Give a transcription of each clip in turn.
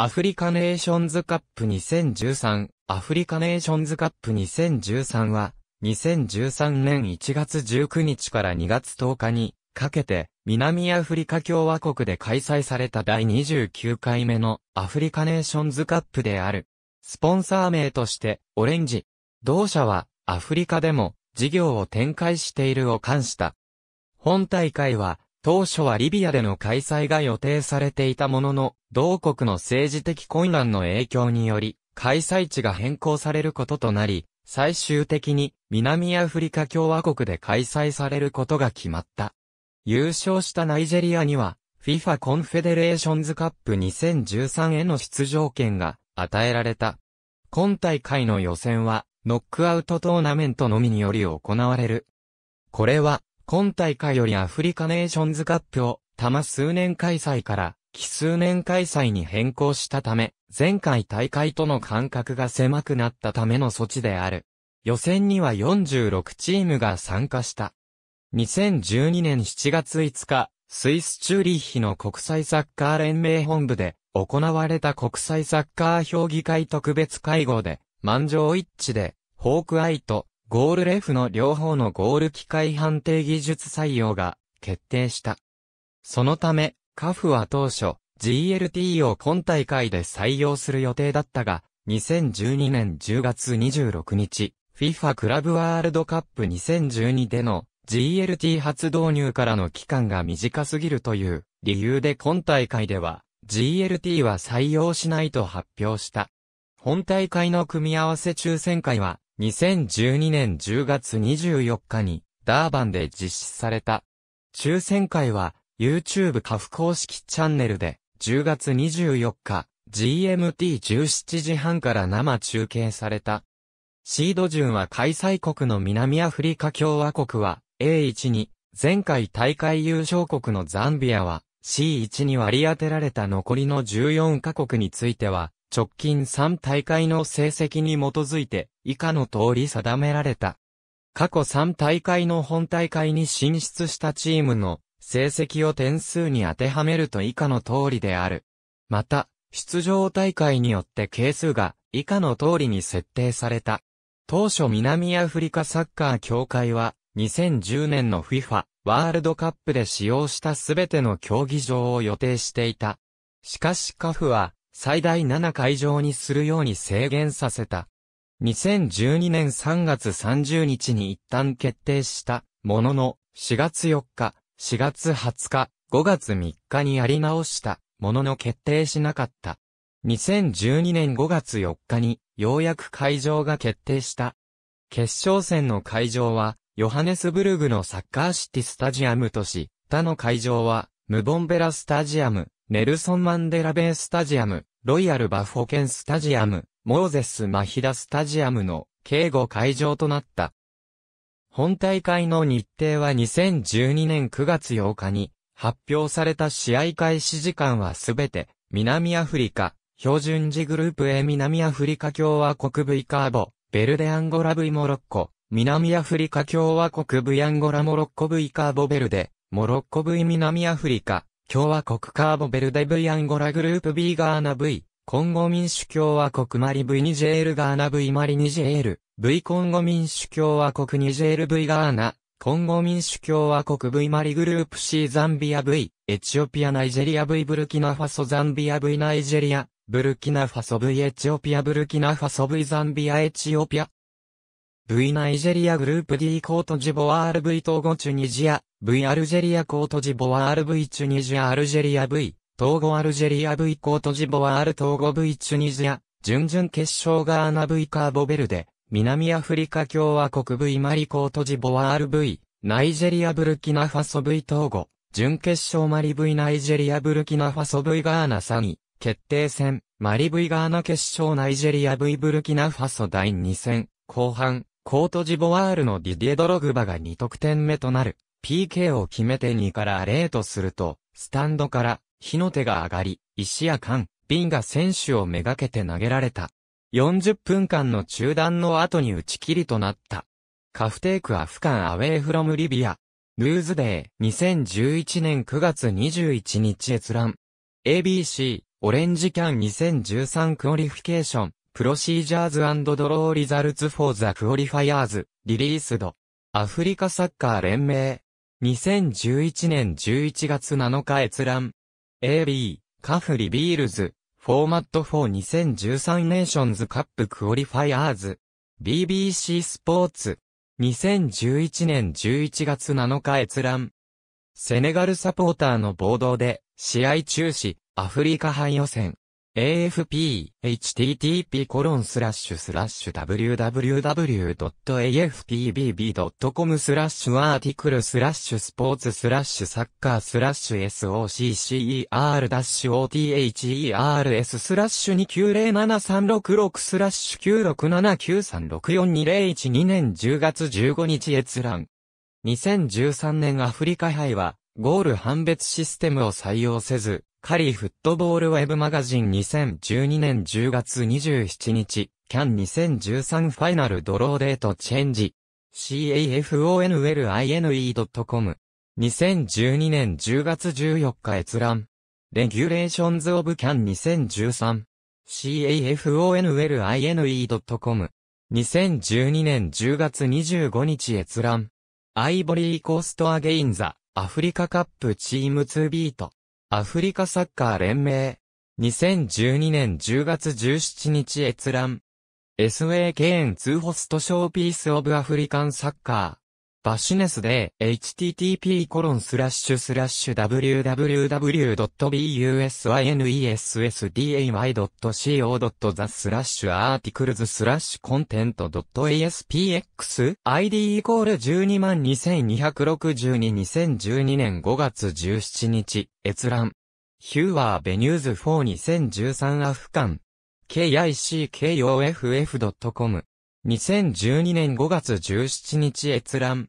アフリカネーションズカップ2013、アフリカネーションズカップ2013は、2013年1月19日から2月10日にかけて、南アフリカ共和国で開催された第29回目のアフリカネーションズカップである。スポンサー名として、オレンジ。同社は、アフリカでも事業を展開しているを冠した。本大会は、当初はリビアでの開催が予定されていたものの、同国の政治的混乱の影響により、開催地が変更されることとなり、最終的に南アフリカ共和国で開催されることが決まった。優勝したナイジェリアには、FIFA コンフェデレーションズカップ2013への出場権が与えられた。今大会の予選は、ノックアウトトーナメントのみにより行われる。これは、今大会よりアフリカネーションズカップを、数年開催から、奇数年開催に変更したため、前回大会との間隔が狭くなったための措置である。予選には46チームが参加した。2012年7月5日、スイスチューリッヒの国際サッカー連盟本部で行われた国際サッカー評議会特別会合で、満場一致で、ホークアイとゴールレフの両方のゴール機械判定技術採用が決定した。そのため、カフは当初、GLT を今大会で採用する予定だったが、2012年10月26日、FIFA クラブワールドカップ2012での GLT 初導入からの期間が短すぎるという理由で今大会では GLT は採用しないと発表した。本大会の組み合わせ抽選会は2012年10月24日にダーバンで実施された。抽選会は YouTube カフ公式チャンネルで10月24日 GMT17 時半から生中継された。シード順は開催国の南アフリカ共和国は A1 に、前回大会優勝国のザンビアは C1 に割り当てられた残りの14カ国については直近3大会の成績に基づいて、以下の通り定められた。過去3大会の本大会に進出したチームの成績を点数に当てはめると以下の通りである。また、出場大会によって係数が以下の通りに設定された。当初南アフリカサッカー協会は2010年の FIFA ワールドカップで使用したすべての競技場を予定していた。しかしカフは最大7会場にするように制限させた。2012年3月30日に一旦決定したものの、4月4日、4月20日、5月3日にやり直したものの決定しなかった。2012年5月4日にようやく会場が決定した。決勝戦の会場は、ヨハネスブルグのサッカーシティスタジアムとし、他の会場は、ムボンベラスタジアム、ネルソン・マンデラベイスタジアム、ロイヤルバフォケンスタジアム、モーゼス・マヒダスタジアムの警護会場となった。本大会の日程は2012年9月8日に発表された試合開始時間はすべて南アフリカ、標準時グループ A 南アフリカ共和国 V カーボ、ベルデアンゴラ V モロッコ、南アフリカ共和国 V アンゴラモロッコ V カーボベルデ、モロッコ V 南アフリカ、共和国カーボベルデ V アンゴラグループ B ガーナ V、コンゴ民主共和国マリ V ニジェールガーナ V マリニジェール、V コンゴ民主共和国ニジェール V ガーナ、コンゴ民主共和国 V マリグループ C ザンビア V、エチオピアナイジェリア V ブルキナファソザンビア V ナイジェリア、ブルキナファソ V エチオピアブルキナファソ V ザンビアエチオピア V ナイジェリアグループ D コートジボワール V 統合チュニジア、V アルジェリアコートジボワール V チュニジアアルジェリア V、統合アルジェリア V コートジボワール統合 V チュニジア、準々決勝ガーナ V カーボベルデ、南アフリカ共和国 V マリコートジボワール V、ナイジェリアブルキナファソ V 統合、準決勝マリ V ナイジェリアブルキナファソ V ガーナ3位、決定戦、マリ V ガーナ決勝ナイジェリア V ブルキナファソ第2戦、後半、コートジボワールのディディエ・ドログバが2得点目となる PK を決めて2から0とすると、スタンドから火の手が上がり、石や缶、瓶が選手をめがけて投げられた。40分間の中断の後に打ち切りとなった。カフテイクアフカンアウェイフロムリビア。ヌーズデー、2011年9月21日閲覧。ABC、オレンジキャン2013クオリフィケーション。Procedures and Draw Results for the Qualifiers, Released. アフリカサッカー連盟。2011年11月7日閲覧。AB、カフリビールズ、フォーマット4 2013ネーションズカップクオリファイアーズ。BBC スポーツ。2011年11月7日閲覧。セネガルサポーターの暴動で、試合中止、アフリカ杯予選。AFP、http://www.afpbb.com コロンススララッッシシュュスラッシュアーティクルスラッシュスポーツスラッシュサッカースラッシュ soccer-others スラッシュ2907366スラッシュ96793642012年10月15日閲覧。2013年アフリカ杯は、ゴール判別システムを採用せず、カリーフットボールウェブマガジン2012年10月27日、キャン2013ファイナルドローデートチェンジ。cafonline.com。2012年10月14日閲覧。レギュレーションズオブキャン2013。cafonline.com。2012年10月25日閲覧。アイボリーコーストアゲインザ、アフリカカップチーム2ビート。アフリカサッカー連盟。2012年10月17日閲覧。SAKN2 ホストショーピースオブアフリカンサッカー。バッシュネスで h t t p w w w b u s i n e s d a c o t h e スラッシュアーティクルズスラッシュコンテント .aspx id イコール122,2622012年5月17日閲覧ヒューワーベニューズ4 2013アフカン k i c k o f f c o m 2012年5月17日閲覧。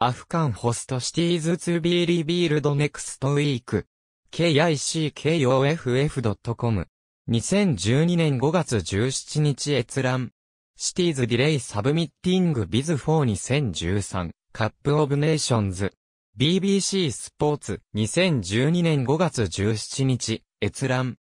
アフカンホストシティーズ2 b リビールドネクストウィーク。kickoff.com。2012年5月17日閲覧。シティーズディレイサブミッティングビズ4 2013カップオブネーションズ。BBC スポーツ2012年5月17日閲覧。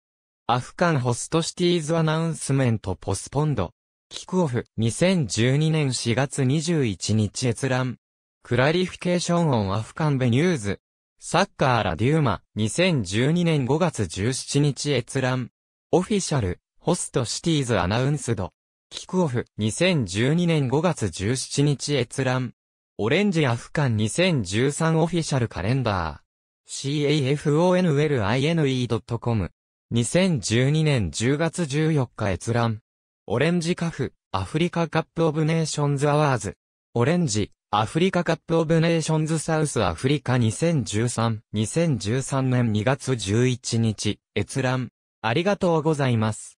アフカンホストシティーズアナウンスメントポスポンド。キックオフ、2012年4月21日閲覧。クラリフィケーションオンアフカンベニューズ。サッカーラデューマ、2012年5月17日閲覧。オフィシャル、ホストシティーズアナウンスド。キックオフ、2012年5月17日閲覧。オレンジアフカン2013オフィシャルカレンダー。cafonline.com。2012年10月14日閲覧。オレンジカフ、アフリカカップオブネーションズアワーズ。オレンジ、アフリカカップオブネーションズサウスアフリカ2013、2013年2月11日、閲覧。ありがとうございます。